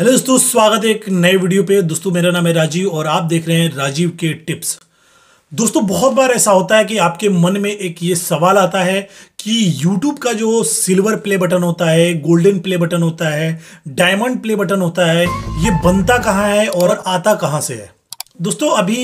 hello दोस्तों स्वागत है एक नए वीडियो पे दोस्तों मेरा नाम है राजीव और आप देख रहे हैं राजीव के टिप्स दोस्तों बहुत बार ऐसा होता है कि आपके मन में एक ये सवाल आता है कि YouTube का जो सिल्वर प्ले बटन होता है गोल्डन प्ले बटन होता है डायमंड प्ले बटन होता है ये बनता कहाँ है और आता कहाँ से है दोस्तों अभी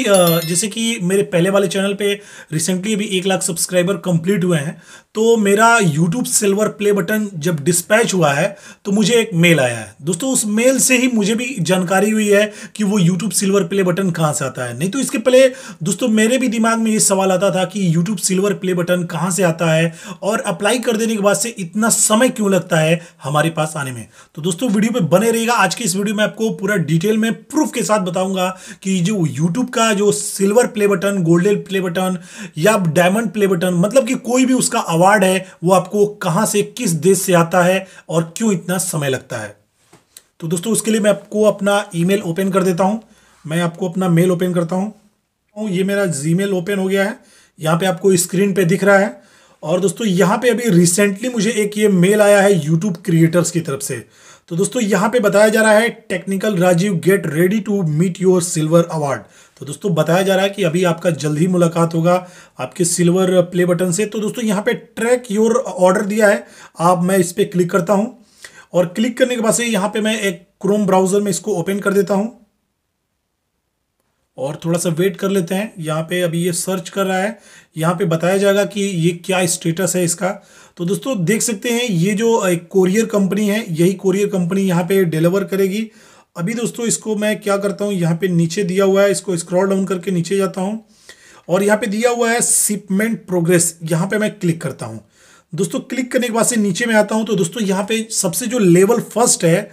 जैसे कि मेरे पहले वाले चैनल पे रिसेंटली अभी एक लाख सब्सक्राइबर कंप्लीट हुए हैं तो मेरा यूट्यूब सिल्वर प्ले बटन जब डिस्पैच हुआ है तो मुझे एक मेल आया है दोस्तों उस मेल से ही मुझे भी जानकारी हुई है कि वो यूट्यूब सिल्वर प्ले बटन कहाँ से आता है नहीं तो इसके पहले दोस्तों मेरे भी दिमाग में ये सवाल आता था कि यूट्यूब सिल्वर प्ले बटन कहाँ से आता है और अप्लाई कर देने के बाद से इतना समय क्यों लगता है हमारे पास आने में तो दोस्तों वीडियो पर बने रहेगा आज की इस वीडियो में आपको पूरा डिटेल में प्रूफ के साथ बताऊंगा कि जो जो यूट्यूब का जो silver play button golden play button या डायमंड प्ले बटन मतलब कि कोई भी उसका अवार्ड है वो आपको कहाँ से किस देश से आता है और क्यों इतना समय लगता है तो दोस्तों उसके लिए मैं आपको अपना ईमेल ओपन कर देता हूँ मैं आपको अपना मेल ओपन करता हूँ ये मेरा जीमेल ओपन हो गया है यहाँ पे आपको स्क्रीन पे दिख रहा है और दोस्तों यहाँ पे अभी रिसेंटली मुझे एक ये मेल आया है यूट्यूब क्रिएटर्स की तरफ से तो दोस्तों यहाँ पे बताया जा रहा है technical Rajeev get ready to meet your silver award तो दोस्तों बताया जा रहा है कि अभी आपका जल्द ही मुलाकात होगा आपके सिल्वर प्ले बटन से तो दोस्तों यहाँ पे ट्रैक योर ऑर्डर दिया है आप मैं इस पर क्लिक करता हूँ और क्लिक करने के बाद से यहाँ पे मैं एक क्रोम ब्राउजर में इसको ओपन कर देता हूँ और थोड़ा सा वेट कर लेते हैं यहाँ पे अभी ये सर्च कर रहा है यहाँ पे बताया जाएगा कि ये क्या स्टेटस है इसका तो दोस्तों देख सकते हैं ये जो एक कोरियर कंपनी है यही कोरियर कंपनी यहाँ पे डिलीवर करेगी अभी दोस्तों इसको मैं क्या करता हूँ यहाँ पे नीचे दिया हुआ है इसको स्क्रॉल डाउन करके नीचे जाता हूँ और यहाँ पे दिया हुआ है सिपमेंट प्रोग्रेस यहाँ पे मैं क्लिक करता हूँ दोस्तों क्लिक करने के बाद से नीचे में आता हूँ तो दोस्तों यहाँ पे सबसे जो लेवल फर्स्ट है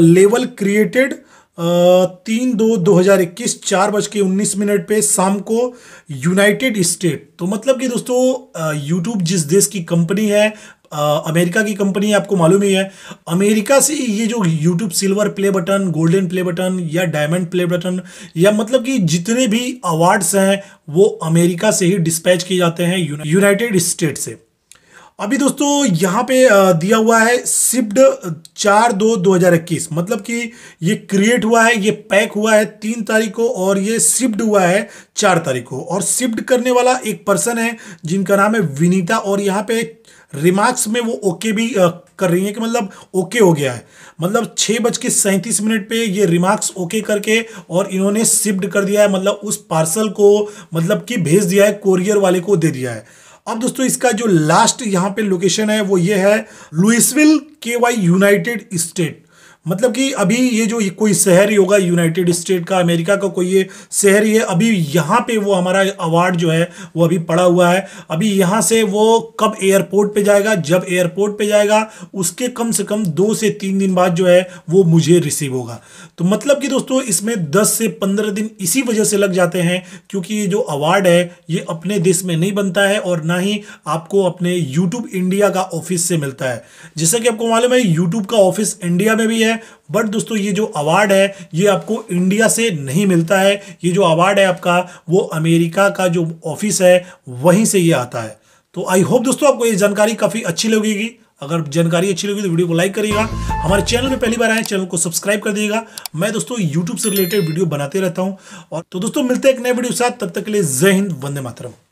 लेवल क्रिएटेड तीन दो दो हज़ार इक्कीस चार बज के उन्नीस मिनट पे शाम को यूनाइटेड स्टेट तो मतलब कि दोस्तों यूट्यूब जिस देश की कंपनी है अमेरिका की कंपनी आपको मालूम ही है अमेरिका से ये जो YouTube silver play button golden play button या डायमंड प्ले बटन या मतलब कि जितने भी अवार्ड्स हैं वो अमेरिका से ही डिस्पैच किए जाते हैं यूनाइटेड स्टेट से अभी दोस्तों यहाँ पे दिया हुआ है सिप्ड चार दो दो हज़ार इक्कीस मतलब कि ये क्रिएट हुआ है ये पैक हुआ है तीन तारीख को और ये सिप्ड हुआ है चार तारीख को और सिप्ड करने वाला एक पर्सन है जिनका नाम है विनीता और यहाँ पे रिमार्क्स में वो ओके भी कर रही है कि मतलब ओके हो गया है मतलब छः बज के सैंतीस मिनट पे ये रिमार्क्स ओके करके और इन्होंने शिफ्ट कर दिया है मतलब उस पार्सल को मतलब कि भेज दिया है कोरियर वाले को दे दिया है अब दोस्तों इसका जो लास्ट यहाँ पे लोकेशन है वो ये है लुइसविल के वाई यूनाइटेड स्टेट मतलब कि अभी ये जो ये कोई शहर ही होगा यूनाइटेड स्टेट का अमेरिका का कोई ये शहर ही है अभी यहाँ पे वो हमारा अवार्ड जो है वो अभी पड़ा हुआ है अभी यहाँ से वो कब एयरपोर्ट पे जाएगा जब एयरपोर्ट पे जाएगा उसके कम से कम दो से तीन दिन बाद जो है वो मुझे रिसीव होगा तो मतलब कि दोस्तों इसमें दस से पंद्रह दिन इसी वजह से लग जाते हैं क्योंकि ये जो अवार्ड है ये अपने देश में नहीं बनता है और ना ही आपको अपने यूट्यूब इंडिया का ऑफिस से मिलता है जैसा कि आपको मालूम है यूट्यूब का ऑफिस इंडिया में भी है हैं बट दोस्तों ये जो अवार्ड है ये आपको इंडिया से नहीं मिलता है ये जो अवार्ड है आपका वो अमेरिका का जो ऑफिस है वहीं से ये आता है तो आई होप दोस्तों आपको ये जानकारी काफ़ी अच्छी लगेगी अगर जानकारी अच्छी लगी तो वीडियो को लाइक करिएगा हमारे चैनल में पहली बार आए चैनल को सब्सक्राइब कर दीजिएगा मैं दोस्तों यूट्यूब से रिलेटेड वीडियो बनाते रहता हूँ और तो दोस्तों मिलते हैं एक नए वीडियो के साथ तब तक के लिए जय हिंद वंदे मातरम